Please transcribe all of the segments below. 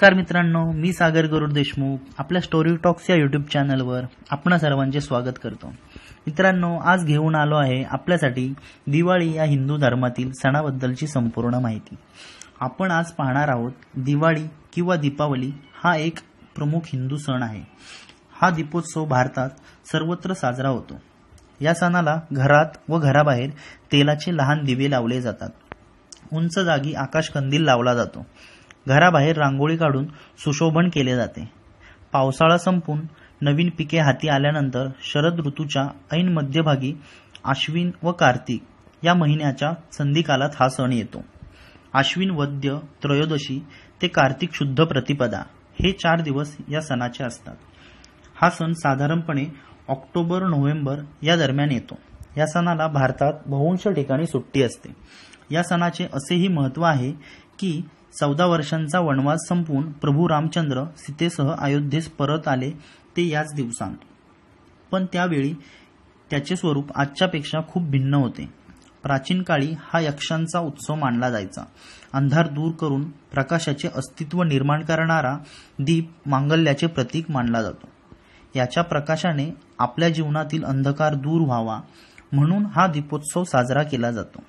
नमस्कार मित्रांनो मी सागर गरुड देशमुख आपल्या स्टोरी टॉक्स या युट्यूब चॅनलवर आपण सर्वांचे स्वागत करतो मित्रांनो आज घेऊन आलो आहे आपल्यासाठी दिवाळी या हिंदू धर्मातील सणाबद्दलची संपूर्ण माहिती आपण आज पाहणार आहोत दिवाळी किंवा दीपावली हा एक प्रमुख हिंदू सण आहे हा दीपोत्सव भारतात सर्वत्र साजरा होतो या सणाला घरात व घराबाहेर तेलाचे लहान दिवे लावले जातात उंच जागी आकाशकंदील लावला जातो घराबाहेर रांगोळी काढून सुशोभन केले जाते पावसाळा संपून नवीन पिके हाती आल्यानंतर शरद ऋतूच्या ऐन मध्यभागी आश्विन व कार्तिक या महिन्याच्या संधिकालात हा सण येतो आश्विन वद्य त्रयोदशी ते कार्तिक शुद्ध प्रतिपदा हे चार दिवस या सणाचे असतात हा सण साधारणपणे ऑक्टोबर नोव्हेंबर या दरम्यान येतो या सणाला भारतात बहुंश ठिकाणी सुट्टी असते या सणाचे असेही महत्व आहे की चौदा वर्षांचा वनवास संपवून प्रभू रामचंद्र सीतेसह अयोध्येस परत आले ते याच दिवसांत पण त्यावेळी त्याचे स्वरूप आजच्यापेक्षा खूप भिन्न होते प्राचीन काळी हा यक्षांचा उत्सव मानला जायचा अंधार दूर करून प्रकाशाचे अस्तित्व निर्माण करणारा दीप मांगल्याचे प्रतीक मानला जातो याच्या प्रकाशाने आपल्या जीवनातील अंधकार दूर व्हावा म्हणून हा दीपोत्सव साजरा केला जातो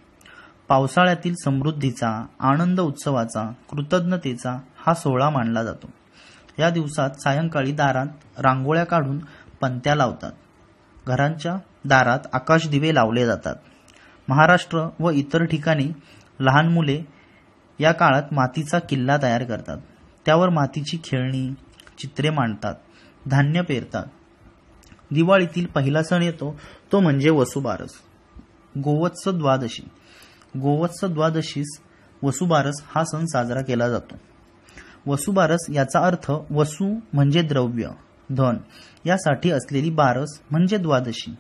पावसाळ्यातील समृद्धीचा आनंद उत्सवाचा कृतज्ञतेचा हा सोहळा मानला जातो या दिवसात सायंकाळी दारात रांगोळ्या काढून पंत्या लावतात घरांच्या दारात आकाश दिवे लावले जातात महाराष्ट्र व इतर ठिकाणी लहान मुले या काळात मातीचा किल्ला तयार करतात त्यावर मातीची खेळणी चित्रे मांडतात धान्य पेरतात दिवाळीतील पहिला सण येतो तो म्हणजे वसुबारस गोवत्स द्वादशी गोवत्स द्वादशीस वसुबारस हा सण साजरा केला जातो वसुबारस याचा अर्थ वसु म्हणजे द्रव्य धन यासाठी असलेली बारस म्हणजे द्वादशी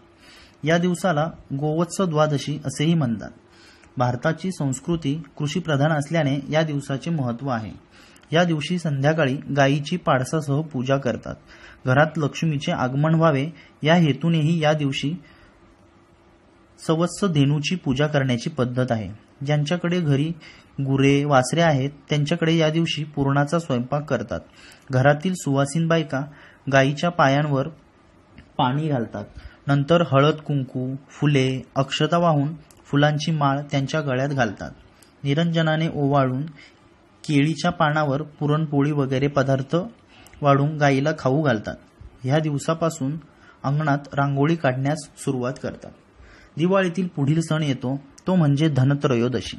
या दिवसाला गोवत्स द्वादशी असेही म्हणतात भारताची संस्कृती कृषीप्रधान असल्याने या दिवसाचे महत्व आहे या दिवशी संध्याकाळी गायीची पाडसासह पूजा करतात घरात लक्ष्मीचे आगमन व्हावे या हेतूनेही या दिवशी सवत्स धेनूची पूजा करण्याची पद्धत आहे ज्यांच्याकडे घरी गुरे वासरे आहेत त्यांच्याकडे या दिवशी पुरणाचा स्वयंपाक करतात घरातील सुवासीन बायका गायीच्या पायांवर पाणी घालतात नंतर हळद कुंकू फुले अक्षता वाहून फुलांची माळ त्यांच्या गळ्यात घालतात निरंजनाने ओवाळून केळीच्या पानावर पुरणपोळी वगैरे पदार्थ वाढून गाईला खाऊ घालतात ह्या दिवसापासून अंगणात रांगोळी काढण्यास सुरुवात करतात दिवाळीतील पुढील सण येतो तो म्हणजे धनत्रयोदशी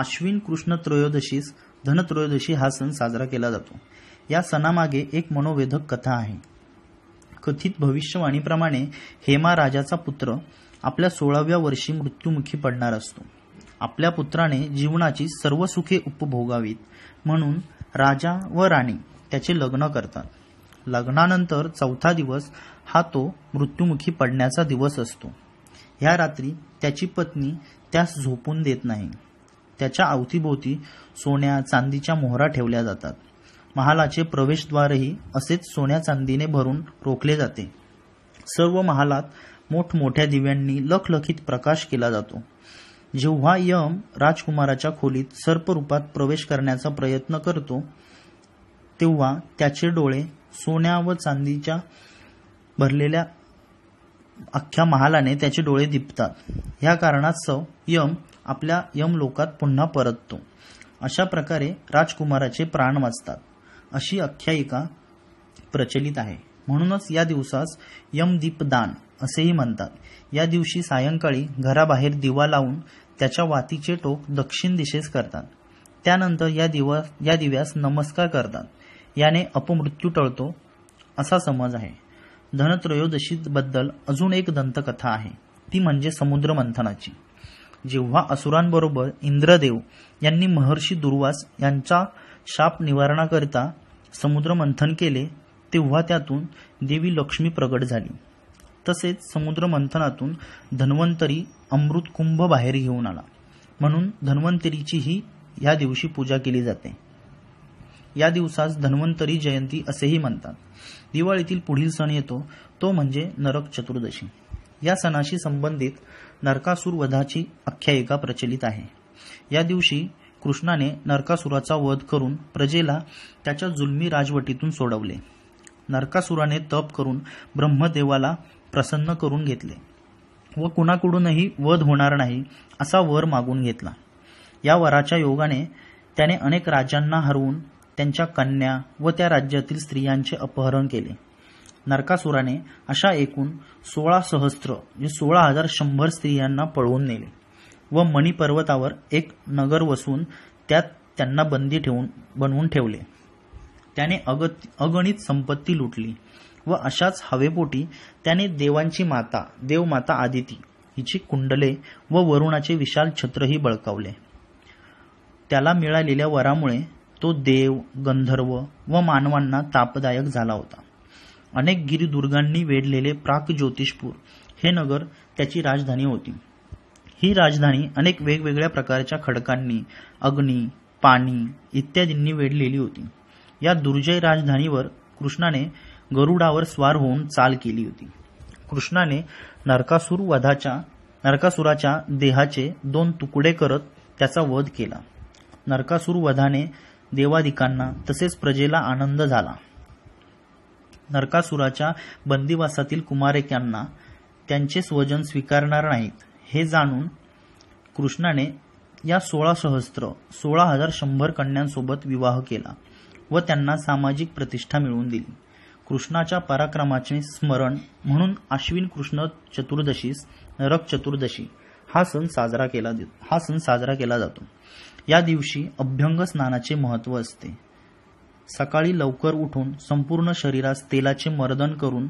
आश्विन कृष्ण त्रयोदशीस धनत्रयोदशी हा सण साजरा केला जातो या सणामागे एक मनोवेधक कथा आहे कथित भविष्यवाणीप्रमाणे हेमा राजाचा पुत्र आपल्या सोळाव्या वर्षी मृत्युमुखी पडणार असतो आपल्या पुत्राने जीवनाची सर्व सुखे उपभोगावीत म्हणून राजा व राणी त्याचे लग्न करतात लग्नानंतर चौथा दिवस हा तो मृत्युमुखी पडण्याचा दिवस असतो ह्या रात्री त्याची पत्नी त्यास झोपून देत नाही त्याच्या अवतीभोवती सोन्या चांदीच्या मोहरा ठेवल्या जातात महालाचे प्रवेशद्वारही असेच सोन्या चांदीने भरून रोखले जाते सर्व महालात मोठमोठ्या दिव्यांनी लखलखीत प्रकाश केला जातो जेव्हा यम राजकुमाराच्या खोलीत सर्परूपात प्रवेश करण्याचा प्रयत्न करतो तेव्हा त्याचे डोळे सोन्या व चांदीच्या भरलेल्या अख्ख्या महालाने त्याचे डोळे दिपतात ह्या कारणास्तव यम आपल्या यम लोकात पुन्हा परततो अशा प्रकारे राजकुमाराचे प्राण वाचतात अशी आख्यायिका प्रचलित आहे म्हणूनच या दिवसास यमदीपदान असेही म्हणतात या दिवशी सायंकाळी घराबाहेर दिवा लावून त्याच्या वातीचे टोक दक्षिण दिशेस करतात त्यानंतर या दिवा या दिव्यास नमस्कार करतात याने अपमृत्यू टळतो असा समज आहे धनत्रयोदशीबद्दल अजून एक दंतकथा आहे ती म्हणजे समुद्र मंथनाची जेव्हा असुरांबरोबर इंद्रदेव यांनी महर्षी दुर्वास यांचा शाप निवारणाकरिता समुद्र मंथन केले तेव्हा त्यातून देवी लक्ष्मी प्रगट झाली तसेच समुद्र मंथनातून धन्वंतरी अमृत कुंभ बाहेर घेऊन आला म्हणून धन्वंतरीचीही या दिवशी पूजा केली जाते या दिवसास धन्वंतरी जयंती असेही म्हणतात दिवाळीतील पुढील सण येतो तो म्हणजे नरक चतुर्दशी या सणाशी संबंधित नरकासूर वधाची आख्यायिका प्रचलित आहे या दिवशी कृष्णाने नरकासुराचा वध करून प्रजेला त्याच्या जुलमी राजवटीतून सोडवले नरकासुराने तप करून ब्रह्मदेवाला प्रसन्न करून घेतले व कुणाकडूनही वध होणार नाही असा वर मागून घेतला या वराच्या योगाने त्याने अनेक राजांना हरवून त्यांच्या कन्या व त्या राज्यातील स्त्रियांचे अपहरण केले नरकासुराने अशा एकूण सोळा सहस्त्र म्हणजे सोळा हजार शंभर स्त्रियांना पळवून नेले व पर्वतावर एक नगर वसून त्यात त्यांना बंदी ठेवून बनवून ठेवले त्याने अगणित संपत्ती लुटली व अशाच हवेपोटी त्याने देवांची माता देवमाता आदिती हिची कुंडले व वरुणाचे विशाल छत्रही बळकावले त्याला मिळालेल्या वरामुळे तो देव गंधर्व व मानवांना तापदायक झाला होता अनेक गिरिदुर्गांनी वेढलेले प्राक ज्योतिषपूर हे नगर त्याची राजधानी होती ही राजधानी अनेक वेगवेगळ्या प्रकारच्या खडकांनी अग्नी पाणी इत्यादींनी वेढलेली होती या दुर्जय राजधानीवर कृष्णाने गरुडावर स्वार होऊन चाल केली होती कृष्णाने नरकासूर वधाच्या नरकासुराच्या देहाचे दोन तुकडे करत त्याचा वध केला नरकासूर वधाने देवाधिकांना तसेच प्रजेला आनंद झाला नरकासुराच्या बंदिवासातील कुमारेक्यांना त्यांचे स्वजन स्वीकारणार नाहीत हे जाणून कृष्णाने या सोळा सहस्त्र सोळा हजार शंभर कन्यांसोबत विवाह केला व त्यांना सामाजिक प्रतिष्ठा मिळवून दिली कृष्णाच्या पराक्रमाचे स्मरण म्हणून आश्विन कृष्ण चतुर्दशीस नरक चतुर्दशी हा सण साजरा केला हा सण साजरा केला जातो या दिवशी अभ्यंग स्नानाचे महत्त्व असते सकाळी लवकर उठून संपूर्ण शरीरास तेलाचे मर्दन करून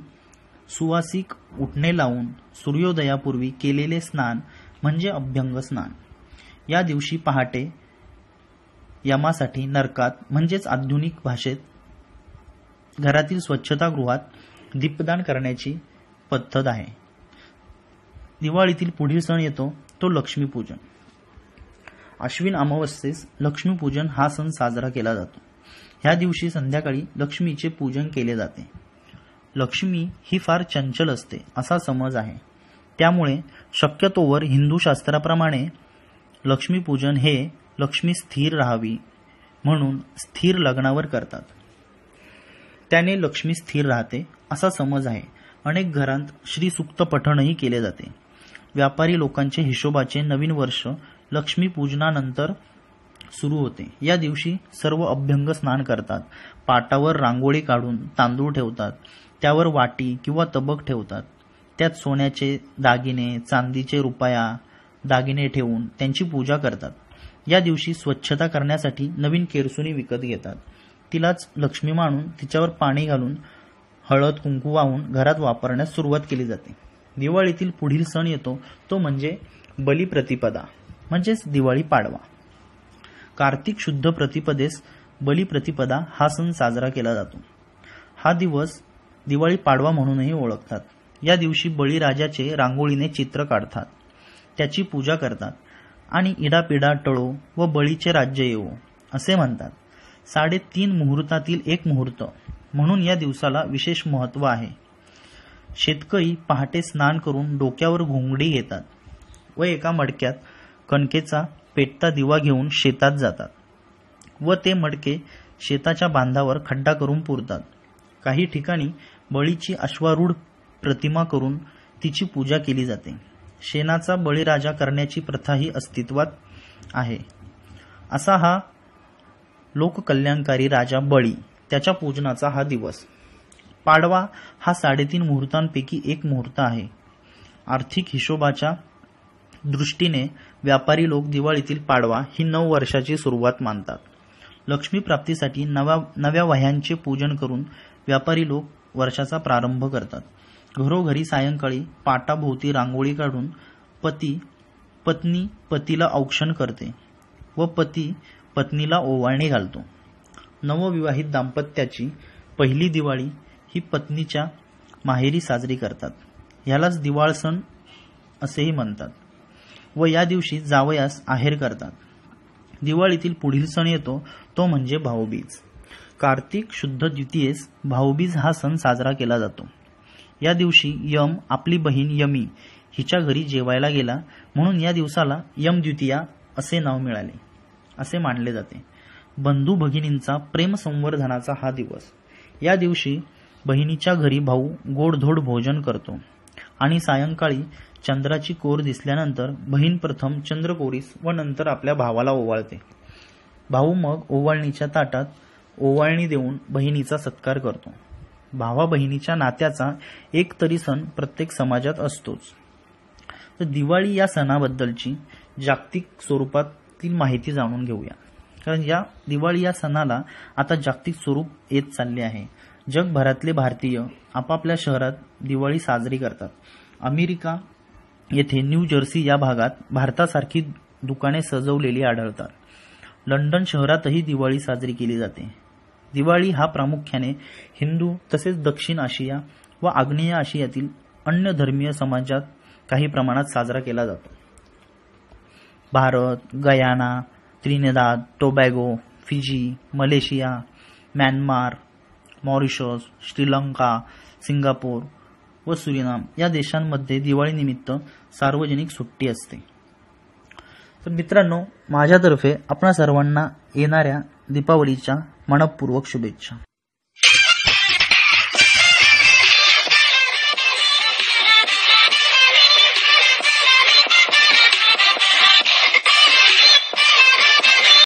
सुवासिक उठणे लावून सूर्योदयापूर्वी केलेले स्नान म्हणजे अभ्यंग स्नान या दिवशी पहाटे यमासाठी नरकात म्हणजेच आधुनिक भाषेत घरातील स्वच्छतागृहात दीपदान करण्याची पद्धत आहे दिवाळीतील पुढील सण येतो तो लक्ष्मीपूजन आश्विन अमावस्येस लक्ष्मीपूजन हा सण साजरा केला जातो ह्या दिवशी संध्याकाळी लक्ष्मीचे पूजन केले जाते लक्ष्मी ही फार चंचल असते असा समज आहे त्यामुळे शक्यतोवर हिंदू शास्त्राप्रमाणे लक्ष्मीपूजन हे लक्ष्मी स्थिर राहावी म्हणून स्थिर लग्नावर करतात त्याने लक्ष्मी स्थिर राहते असा समज आहे अनेक घरांत श्रीसुक्त पठणही केले जाते व्यापारी लोकांचे हिशोबाचे नवीन वर्ष लक्ष्मीपूजनानंतर सुरू होते या दिवशी सर्व अभ्यंग स्नान करतात पाटावर रांगोळी काढून तांदूळ ठेवतात त्यावर वाटी किंवा तबक ठेवतात त्यात सोन्याचे दागिने चांदीचे रुपया दागिने ठेवून त्यांची पूजा करतात या दिवशी स्वच्छता करण्यासाठी नवीन केरसुनी विकत घेतात तिलाच लक्ष्मी मानून तिच्यावर पाणी घालून हळद कुंकू वाहून घरात वापरण्यास सुरुवात केली जाते दिवाळीतील पुढील सण येतो तो म्हणजे बलिप्रतिपदा म्हणजेच दिवाळी पाडवा कार्तिक शुद्ध प्रतिपदेस प्रतिपदा हा सण साजरा केला जातो हा दिवस दिवाळी पाडवा म्हणूनही ओळखतात या दिवशी बळीराजाचे रांगोळीने चित्र काढतात त्याची पूजा करतात आणि इडापिडा टळो व बळीचे राज्य येवो असे म्हणतात साडेतीन मुहूर्तातील एक मुहूर्त म्हणून या दिवसाला विशेष महत्त्व आहे शेतकरी पहाटे स्नान करून डोक्यावर घोंगडी घेतात व एका मडक्यात कणकेचा पेटता दिवा घेऊन शेतात जातात व ते मडके शेताच्या बांधावर खड्डा करून पुरतात काही ठिकाणी बळीची अश्वारूढ प्रतिमा करून तिची पूजा केली जाते शेणाचा बळीराजा करण्याची प्रथाही अस्तित्वात आहे असा हा लोककल्याणकारी राजा बळी त्याच्या पूजनाचा हा दिवस पाडवा हा साडेतीन मुहूर्तांपैकी एक मुहूर्त आहे आर्थिक हिशोबाच्या दृष्टीने व्यापारी लोक दिवाळीतील पाडवा ही नऊ वर्षाची सुरुवात मानतात लक्ष्मी प्राप्तीसाठी नव्या नव्या वह्यांचे पूजन करून व्यापारी लोक वर्षाचा प्रारंभ करतात घरोघरी सायंकाळी पाटाभोवती रांगोळी काढून पती पत्नी पतीला औक्षण करते व पती पत्नीला ओवाळणी घालतो नवविवाहित दाम्पत्याची पहिली दिवाळी ही पत्नीच्या माहेरी साजरी करतात ह्यालाच दिवाळ सण असेही म्हणतात व या दिवशी जावयास आहेर करतात दिवाळीतील पुढील सण येतो तो म्हणजे भाऊबीज कार्तिक शुद्ध द्वितीयेस भाऊबीज हा सण साजरा केला जातो या दिवशी यम आपली बहीण यमी हिच्या घरी जेवायला गेला म्हणून या दिवसाला यम द्वितीया असे नाव मिळाले असे मानले जाते बंधू भगिनींचा प्रेम संवर्धनाचा हा दिवस या दिवशी बहिणीच्या घरी भाऊ गोडधोड भोजन करतो आणि सायंकाळी चंद्राची कोर दिसल्यानंतर बहीण प्रथम चंद्रकोरीस व नंतर आपल्या भावाला ओवाळते भाऊ मग ओवाळणीच्या ताटात ओवाळणी देऊन बहिणीचा सत्कार करतो भावा बहिणीच्या नात्याचा एक तरी सण प्रत्येक समाजात असतोच तर दिवाळी या सणाबद्दलची जागतिक स्वरूपातील माहिती जाणून घेऊया कारण या दिवाळी या सणाला आता जागतिक स्वरूप येत चालले आहे जगभरातले भारतीय आपापल्या शहरात दिवाळी साजरी करतात अमेरिका येथे न्यू जर्सी या भागात भारतासारखी दुकाने सजवलेली आढळतात लंडन शहरातही दिवाळी साजरी केली जाते दिवाळी हा प्रामुख्याने हिंदू तसेच दक्षिण आशिया व आग्नेय आशियातील अन्य धर्मीय समाजात काही प्रमाणात साजरा केला जातो Bharat Guyana Trinidad Tobago Fiji Malaysia Myanmar Mauritius Sri Lanka Singapore व सुरिनाम या देशांमध्ये दिवाळीनिमित्त सार्वजनिक सुट्टी असते तर मित्रांनो माझ्यातर्फे आपणा सर्वांना येणाऱ्या दीपावलीच्या मनपूर्वक शुभेच्छा